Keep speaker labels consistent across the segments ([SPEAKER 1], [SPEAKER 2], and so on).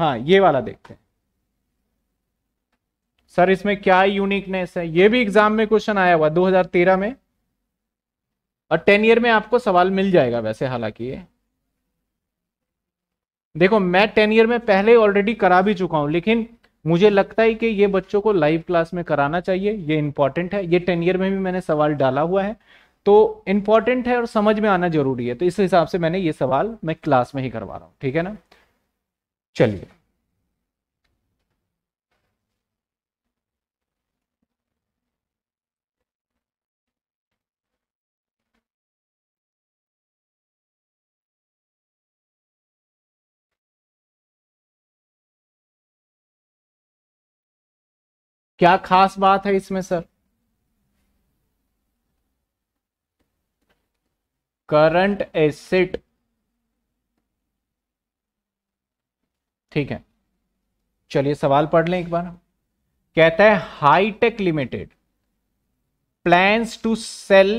[SPEAKER 1] हाँ ये वाला देखते हैं सर इसमें क्या यूनिकनेस है ये भी एग्जाम में क्वेश्चन आया हुआ 2013 में और टेन ईयर में आपको सवाल मिल जाएगा वैसे हालांकि ये देखो मैं टेन ईयर में पहले ऑलरेडी करा भी चुका हूं लेकिन मुझे लगता है कि ये बच्चों को लाइव क्लास में कराना चाहिए ये इंपॉर्टेंट है ये टेन ईयर में भी मैंने सवाल डाला हुआ है तो इंपॉर्टेंट है और समझ में आना जरूरी है तो इस हिसाब से मैंने ये सवाल मैं क्लास में ही करवा रहा हूँ ठीक है ना चलिए क्या खास बात है इसमें सर करंट एसेट ठीक है चलिए सवाल पढ़ लें एक बार कहता है Hitech limited plans to sell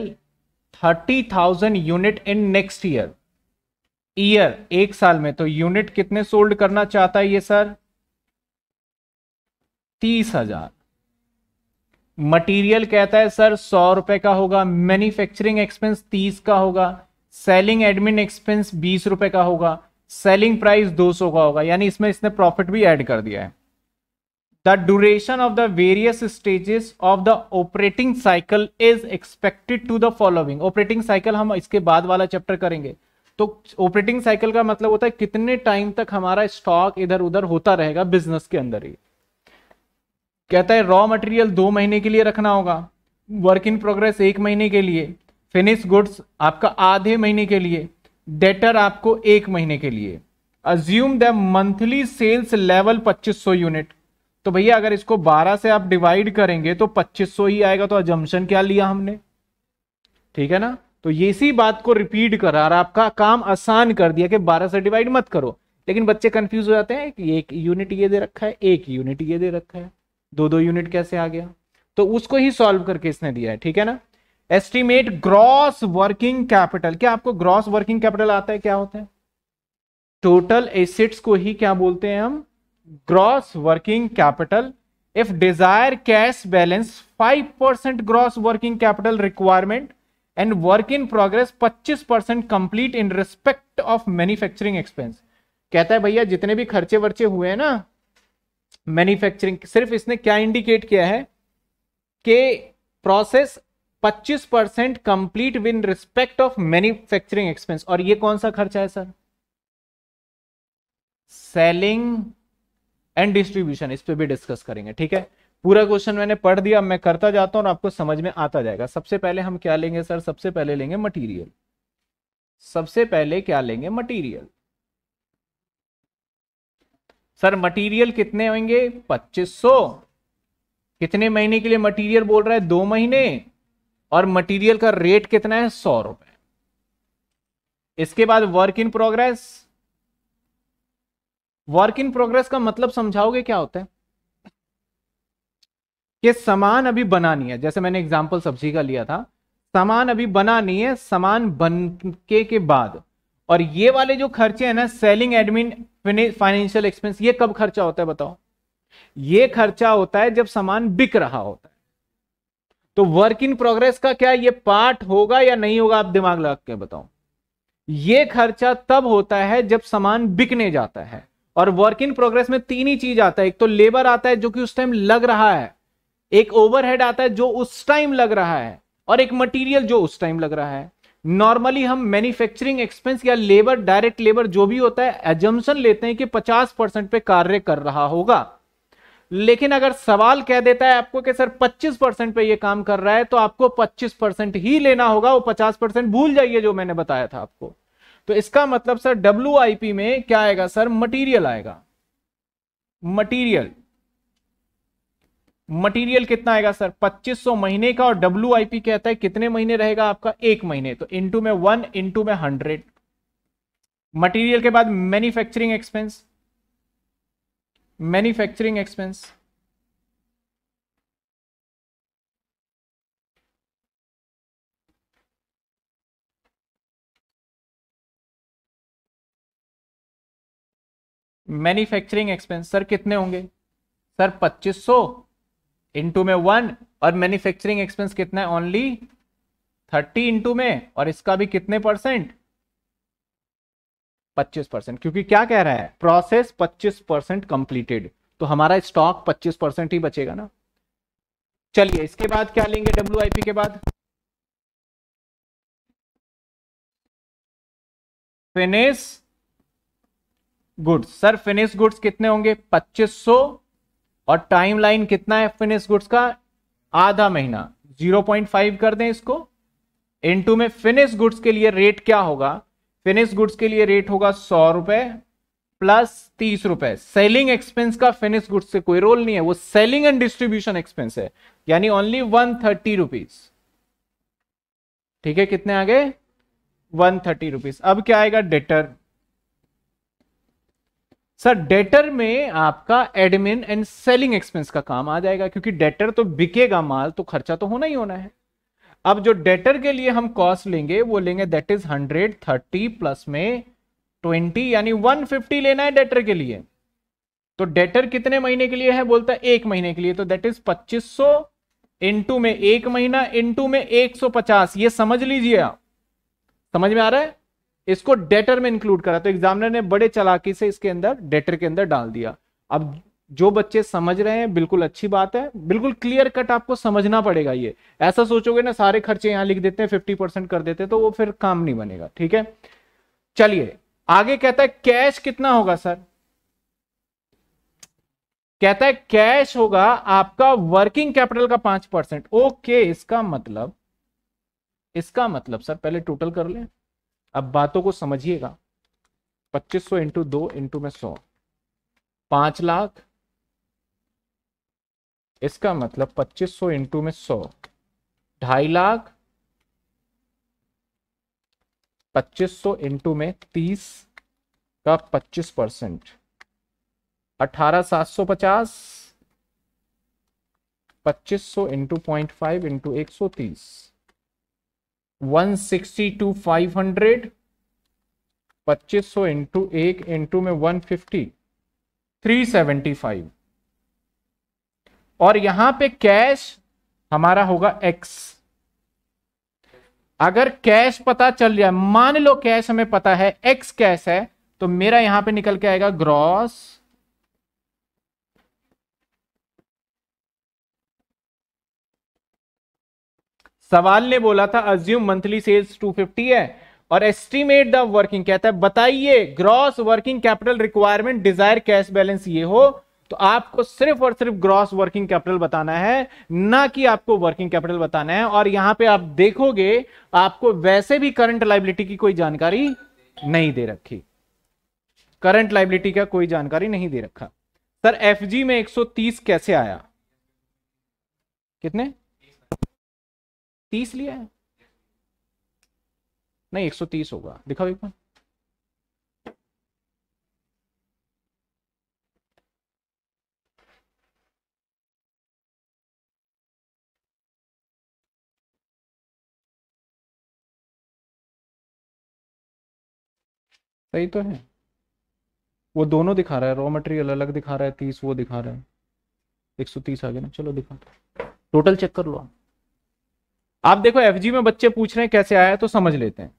[SPEAKER 1] thirty thousand unit in next year year एक साल में तो यूनिट कितने सोल्ड करना चाहता है ये सर तीस हजार मटीरियल कहता है सर सौ रुपए का होगा मैन्युफैक्चरिंग एक्सपेंस तीस का होगा सेलिंग एडमिन एक्सपेंस बीस रुपए का होगा सेलिंग प्राइस 200 का होगा यानी इसमें इसने प्रॉफिट भी ऐड कर दिया है the duration of the various stages of the operating cycle is expected to the following operating cycle हम इसके बाद वाला चैप्टर करेंगे तो ऑपरेटिंग साइकिल का मतलब होता है कितने टाइम तक हमारा स्टॉक इधर उधर होता रहेगा बिजनेस के अंदर ही कहता है रॉ मटेरियल दो महीने के लिए रखना होगा वर्क इन प्रोग्रेस एक महीने के लिए फिनिश गुड्स आपका आधे महीने के लिए डेटर आपको एक महीने के लिए assume the monthly sales level 2500 unit तो भैया अगर इसको 12 से आप डिवाइड करेंगे तो 2500 ही आएगा तो अजम्पन क्या लिया हमने ठीक है ना तो ये इसी बात को रिपीट करा और आपका काम आसान कर दिया कि 12 से डिवाइड मत करो लेकिन बच्चे कंफ्यूज हो जाते हैं कि एक यूनिट ये दे रखा है एक यूनिट ये दे रखा है दो दो यूनिट कैसे आ गया तो उसको ही सॉल्व करके इसने दिया है ठीक है ना एस्टिमेट ग्रॉस वर्किंग कैपिटल क्या आपको ग्रॉस वर्किंग कैपिटल आता है क्या होता है टोटल एसेट्स को ही क्या बोलते हैं हम gross working capital if desire cash balance 5% percent gross working capital requirement and work in progress 25% percent complete in respect of manufacturing expense कहता है भैया जितने भी खर्चे वर्चे हुए हैं ना मैन्युफैक्चरिंग सिर्फ इसने क्या इंडिकेट किया है कि process 25 percent complete in respect of manufacturing expense और ये कौन सा खर्चा है सर सेलिंग एंड डिस्ट्रीब्यूशन इस पर भी डिस्कस करेंगे ठीक है पूरा क्वेश्चन मैंने पढ़ दिया मैं करता जाता हूं और आपको समझ में आता जाएगा सबसे पहले हम क्या लेंगे सर सबसे पहले लेंगे मटीरियल सबसे पहले क्या लेंगे मटीरियल सर मटीरियल कितने होंगे 2500 कितने महीने के लिए मटीरियल बोल रहा है दो महीने और मटेरियल का रेट कितना है सौ रुपए इसके बाद work in progress work in progress का मतलब समझाओगे क्या होता है कि सामान अभी बना नहीं है जैसे मैंने एग्जाम्पल सब्जी का लिया था सामान अभी बना नहीं है सामान बन के, के बाद और ये वाले जो खर्चे हैं ना सेलिंग एडमिन फाइनेंशियल एक्सपेंस ये कब खर्चा होता है बताओ ये खर्चा होता है जब सामान बिक रहा होता है तो वर्क इन प्रोग्रेस का क्या ये पार्ट होगा या नहीं होगा आप दिमाग लगा के बताओ ये खर्चा तब होता है जब सामान बिकने जाता है और वर्क इन प्रोग्रेस में तीन ही चीज आता है एक तो लेबर आता है जो कि उस टाइम लग रहा है एक ओवरहेड आता है जो उस टाइम लग रहा है और एक मटेरियल जो उस टाइम लग रहा है नॉर्मली हम मैन्युफैक्चरिंग एक्सपेंस या लेबर डायरेक्ट लेबर जो भी होता है एजम्सन लेते हैं कि 50 परसेंट पे कार्य कर रहा होगा लेकिन अगर सवाल कह देता है आपको कि सर 25 परसेंट पे ये काम कर रहा है तो आपको 25 परसेंट ही लेना होगा वो 50 परसेंट भूल जाइए जो मैंने बताया था आपको तो इसका मतलब सर डब्ल्यू में क्या आएगा सर मटीरियल आएगा मटीरियल मटेरियल कितना आएगा सर 2500 महीने का और डब्ल्यू आई पी कहता है कितने महीने रहेगा आपका एक महीने तो इंटू में वन इंटू में हंड्रेड मटेरियल के बाद manufacturing expense manufacturing expense manufacturing expense sir कितने होंगे सर 2500 सौ इंटू में वन और मैन्युफैक्चरिंग एक्सपेंस कितना है ओनली 30 इंटू में और इसका भी कितने परसेंट 25 परसेंट क्योंकि क्या कह रहा है प्रोसेस 25 परसेंट कंप्लीटेड तो हमारा स्टॉक 25 परसेंट ही बचेगा ना चलिए इसके बाद क्या लेंगे डब्ल्यू के बाद finish goods sir finish goods कितने होंगे 2500 और टाइम लाइन कितना है फिनिश गुड्स का आधा महीना 0.5 कर दें इसको इनटू में फिनिश गुड्स के लिए रेट क्या होगा फिनिश गुड्स के लिए रेट होगा सौ रुपए प्लस तीस रुपए सेलिंग एक्सपेंस का फिनिश गुड्स से कोई रोल नहीं है वो सेलिंग एंड डिस्ट्रीब्यूशन एक्सपेंस है यानी ओनली वन थर्टी रुपीज ठीक है कितने आगे वन थर्टी रुपीज अब क्या आएगा डेटर सर डेटर में आपका एडमिन एंड सेलिंग एक्सपेंस का काम आ जाएगा क्योंकि डेटर तो बिकेगा माल तो खर्चा तो होना ही होना है अब जो डेटर के लिए हम कॉस्ट लेंगे वो लेंगे that is hundred thirty plus में ट्वेंटी यानी वन फिफ्टी लेना है डेटर के लिए तो डेटर कितने महीने के लिए है बोलता है एक महीने के लिए तो दैट इज पच्चीस सौ इंटू में एक महीना इंटू में एक सौ पचास ये समझ लीजिए आप समझ में आ रहा है इसको डेटर में इंक्लूड करा तो एग्जामिनर ने बड़े चलाकी से इसके अंदर डेटर के अंदर डाल दिया अब जो बच्चे समझ रहे हैं बिल्कुल अच्छी बात है बिल्कुल क्लियर कट आपको समझना पड़ेगा ये ऐसा सोचोगे ना सारे खर्चे यहां लिख देते हैं फिफ्टी परसेंट कर देते हैं तो वो फिर काम नहीं बनेगा ठीक है चलिए आगे कहता है कैश कितना होगा सर कहता है कैश होगा आपका वर्किंग कैपिटल का पांच परसेंट ओके इसका मतलब इसका मतलब सर पहले टोटल कर ले अब बातों को समझिएगा पच्चीस सौ इंटू दो इंटू में सौ पांच लाख इसका मतलब 2500 सौ इंटू में सौ ढाई लाख 2500 इंटू में 30 का 25 परसेंट अठारह सात सौ पचास पच्चीस सौ इंटू पॉइंट फाइव इंटू एक सौ तीस one sixty two five hundred पच्चीस सौ इंटू एक इंटू में one fifty three seventy five और यहां पे कैश हमारा होगा एक्स अगर कैश पता चल जाए मान लो कैश हमें पता है एक्स कैश है तो मेरा यहां पे निकल के आएगा ग्रॉस सवाल ने बोला था अज्यूम मंथली सेल्स 250 है और एस्टिमेट द वर्किंग कहता है बताइए gross working capital requirement desire cash balance ये हो तो आपको सिर्फ और सिर्फ ग्रॉस वर्किंग कैपिटल बताना है ना कि आपको वर्किंग कैपिटल बताना है और यहां पे आप देखोगे आपको वैसे भी करंट लाइबिलिटी की कोई जानकारी नहीं दे रखी करंट लाइबिलिटी का कोई जानकारी नहीं दे रखा सर एफ में 130 कैसे आया कितने 30 लिया है नहीं 130 होगा दिखाओ एक बार सही तो है वो दोनों दिखा रहा है रॉ मटेरियल अलग दिखा रहा है तीस वो दिखा रहा है एक सौ तीस आ गया ना चलो दिखा टोटल चेक कर लो आप देखो एफ में बच्चे पूछ रहे हैं कैसे आया तो समझ लेते हैं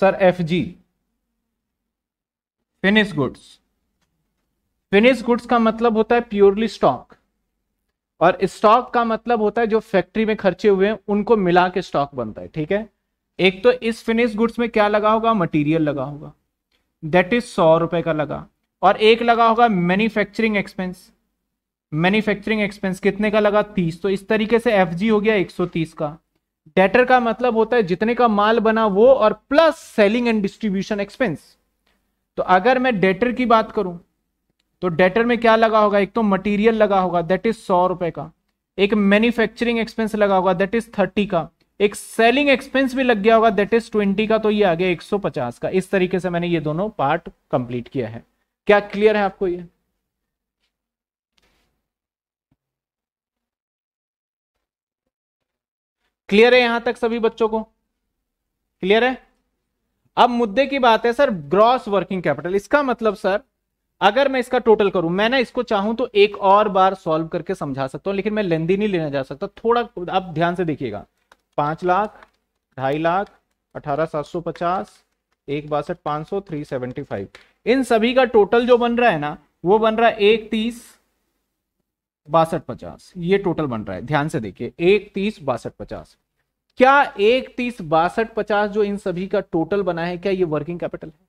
[SPEAKER 1] sir F G finish goods finish goods का मतलब होता है प्योरली स्टॉक और स्टॉक का मतलब होता है जो फैक्ट्री में खर्चे हुए हैं उनको मिला के स्टॉक बनता है ठीक है एक तो इस फिनिश गुड्स में क्या लगा होगा मटेरियल लगा होगा दैट इज सौ रुपए का लगा और एक लगा होगा मैन्युफैक्चरिंग एक्सपेंस मैन्युफैक्चरिंग एक्सपेंस कितने का लगा तीस तो इस तरीके से एफ हो गया एक सौ तीस का डेटर का मतलब होता है जितने का माल बना वो और plus selling and distribution expense तो अगर मैं डेटर की बात करूं तो डेटर में क्या लगा होगा एक तो मटेरियल लगा होगा दैट इज सौ रुपए का एक मैन्युफैक्चरिंग एक्सपेंस लगा होगा दैट इज थर्टी का एक सेलिंग एक्सपेंस भी लग गया होगा दैट इज ट्वेंटी का तो ये आ गया एक सौ पचास का इस तरीके से मैंने ये दोनों पार्ट कंप्लीट किया है क्या क्लियर है आपको ये क्लियर है यहां तक सभी बच्चों को क्लियर है अब मुद्दे की बात है सर ग्रॉस वर्किंग कैपिटल इसका मतलब सर अगर मैं इसका टोटल करूं मैं ना इसको चाहूं तो एक और बार सॉल्व करके समझा सकता हूं लेकिन मैं लेंदी नहीं लेना जा सकता थोड़ा आप ध्यान से देखिएगा पांच लाख ढाई लाख अठारह सात सौ पचास एक बासठ पांच सौ थ्री सेवेंटी फाइव इन सभी का टोटल जो बन रहा है ना वो बन रहा है एक तीस बासठ पचास ये टोटल बन रहा है ध्यान से देखिए एक तीस बासठ पचास क्या एक तीस बासठ पचास जो इन सभी का टोटल बना है क्या ये वर्किंग कैपिटल है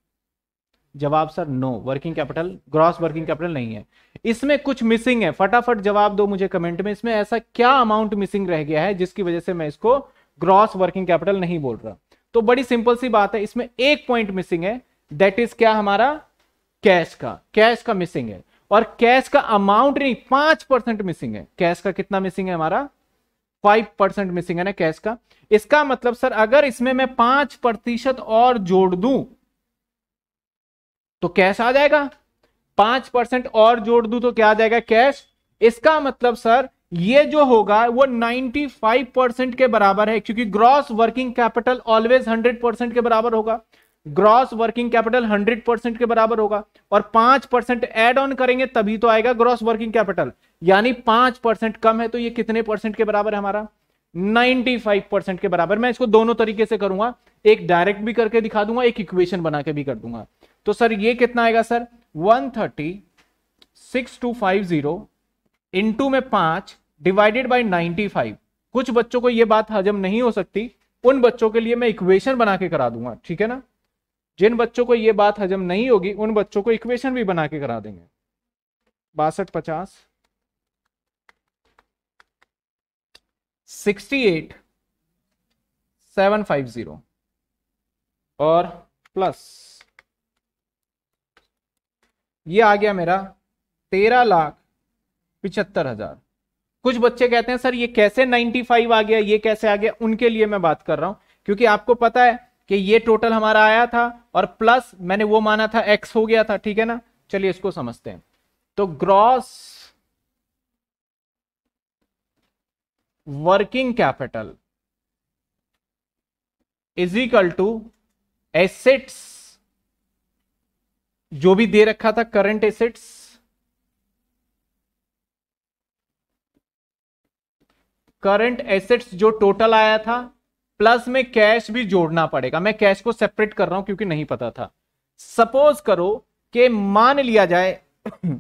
[SPEAKER 1] जवाब sir no working capital gross working capital नहीं है इसमें कुछ मिसिंग है फटाफट जवाब दो मुझे कमेंट में इसमें ऐसा क्या अमाउंट मिसिंग रह गया है जिसकी वजह से मैं इसको ग्रॉस वर्किंग कैपिटल नहीं बोल रहा तो बड़ी सिंपल सी बात है इसमें एक पॉइंट मिसिंग है दैट इज क्या हमारा कैश का कैश का मिसिंग है और कैश का अमाउंट नहीं पांच परसेंट मिसिंग है कैश का कितना मिसिंग है हमारा फाइव परसेंट मिसिंग है ना कैश का इसका मतलब सर अगर इसमें मैं पांच प्रतिशत और जोड़ दूं तो कैश आ जाएगा पांच परसेंट और जोड़ दूं तो क्या आ जाएगा कैश इसका मतलब सर ये जो होगा वो 95 परसेंट के बराबर है क्योंकि gross working capital always 100 percent के बराबर होगा ग्रॉस वर्किंग कैपिटल 100 परसेंट के बराबर होगा और 5 परसेंट एड ऑन करेंगे तभी तो आएगा ग्रॉस वर्किंग कैपिटल यानी 5 परसेंट कम है तो ये कितने परसेंट के बराबर है हमारा 95 परसेंट के बराबर मैं इसको दोनों तरीके से करूंगा एक डायरेक्ट भी करके दिखा दूंगा एक इक्वेशन बना के भी कर दूंगा तो सर ये कितना आएगा sir one thirty six two five zero into में पांच डिवाइडेड बाई नाइनटी फाइव कुछ बच्चों को यह बात हजम नहीं हो सकती उन बच्चों के लिए मैं इक्वेशन बना के करा दूंगा ठीक है ना जिन बच्चों को यह बात हजम नहीं होगी उन बच्चों को इक्वेशन भी बना के करा देंगे बासठ पचास sixty eight seven five zero और प्लस ये आ गया मेरा तेरह लाख पिछहत्तर हजार कुछ बच्चे कहते हैं सर ये कैसे 95 आ गया ये कैसे आ गया उनके लिए मैं बात कर रहा हूं क्योंकि आपको पता है कि ये टोटल हमारा आया था और प्लस मैंने वो माना था एक्स हो गया था ठीक है ना चलिए इसको समझते हैं तो gross working capital is equal to assets जो भी दे रखा था करंट एसेट्स करंट एसेट्स जो टोटल आया था प्लस में कैश भी जोड़ना पड़ेगा मैं कैश को सेपरेट कर रहा हूं क्योंकि नहीं पता था सपोज करो कि मान लिया जाए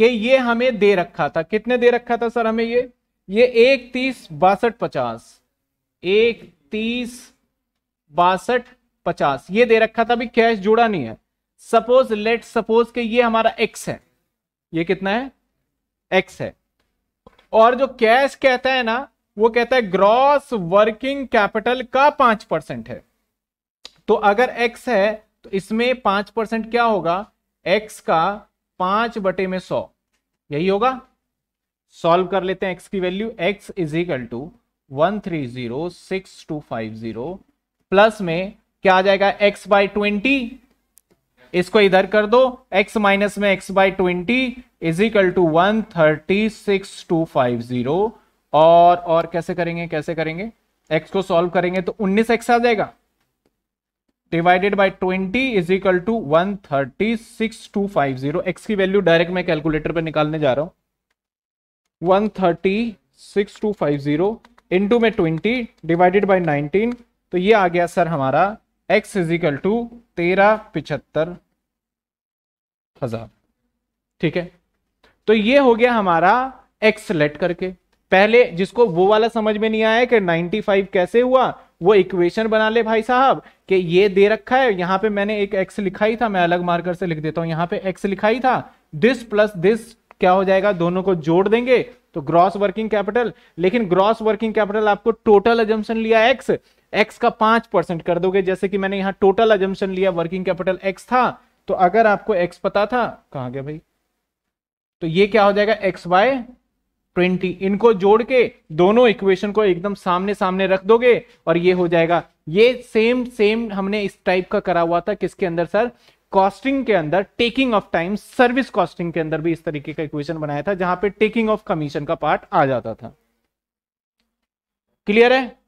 [SPEAKER 1] कि ये हमें दे रखा था कितने दे रखा था सर हमें ये ये एक तीस बासठ पचास एक तीस बासठ पचास ये दे रखा था अभी कैश जोड़ा नहीं है सपोज लेट सपोज कि ये हमारा एक्स है ये कितना है एक्स है और जो कैश कहता है ना वो कहता है ग्रॉस वर्किंग कैपिटल का पांच परसेंट है तो अगर एक्स है तो इसमें पांच परसेंट क्या होगा एक्स का पांच बटे में सौ यही होगा सॉल्व कर लेते हैं एक्स की value X is equal to one three zero six two five zero plus में क्या आ जाएगा एक्स बाय ट्वेंटी इसको इधर कर दो x माइनस में x by twenty is equal to one thirty six two five zero और और कैसे करेंगे कैसे करेंगे x को सॉल्व करेंगे तो एक्स आ जाएगा divided by 20 is equal to one thirty six two five zero X की वैल्यू डायरेक्ट मैं कैलकुलेटर पर निकालने जा रहा हूं one thirty six two five zero में ट्वेंटी डिवाइडेड बाई नाइनटीन तो ये आ गया सर हमारा एक्स इज इक्वल टू तेरह पिछहत्तर हजार ठीक है तो ये हो गया हमारा एक्स सेलेक्ट करके पहले जिसको वो वाला समझ में नहीं आया कि नाइनटी फाइव कैसे हुआ वो इक्वेशन बना ले भाई साहब कि ये दे रखा है यहां पे मैंने एक एक्स लिखा ही था मैं अलग मार्कर से लिख देता हूं यहां पे एक्स लिखा ही था दिस प्लस दिस क्या हो जाएगा दोनों को जोड़ देंगे तो ग्रॉस वर्किंग कैपिटल लेकिन ग्रॉस वर्किंग कैपिटल आपको टोटल एजम्पन लिया एक्स एक्स का पांच परसेंट कर दोगे जैसे कि मैंने यहां टोटल एजम्पन लिया वर्किंग कैपिटल एक्स था तो अगर आपको एक्स पता था कहा गया भाई तो ये क्या हो जाएगा एक्स बाय ट्वेंटी इनको जोड़ के दोनों इक्वेशन को एकदम सामने सामने रख दोगे और ये हो जाएगा ये सेम सेम हमने इस टाइप का करा हुआ था किसके अंदर सर कॉस्टिंग के अंदर taking of time service costing के अंदर भी इस तरीके का इक्वेशन बनाया था जहां पे टेकिंग ऑफ कमीशन का पार्ट आ जाता था क्लियर है